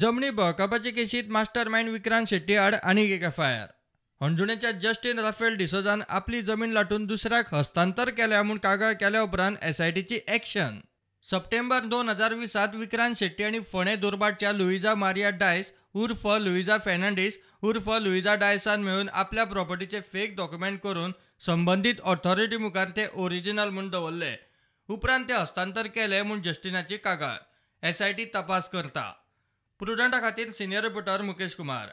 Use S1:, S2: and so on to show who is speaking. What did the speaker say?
S1: जमणी ब कपाची केशीत मास्टर माइंड विक्रांत शेट्टी आड आणि एक एफ आय आर अणजुणेच्या जस्टिन राफेल डिसोजान आपली जमीन लाटून दुसऱ्याक हस्तांतर केल्या म्हणून कागाळ केल्या उपरांत टीची ॲक्शन सप्टेंबर दोन हजार वीसात विक्रांत शेट्टी आणि फोंडे दुर्बाटच्या लुईजा मारिया डायस उर्फ लुईजा फेर्नांडीस उर्फ लुईजा डायसान मेळून आपल्या प्रॉपर्टीचे फेक डॉक्युमेंट करून संबंधित ऑथॉरिटी मुखार ते ओरिजिनल म्हणून दवरले उपरांत ते हस्तांतर केले म्हणून जस्टिनाची कागाळ एस आय टी तपास करता Prudenta Katin, senior reporter Mukesh Kumar.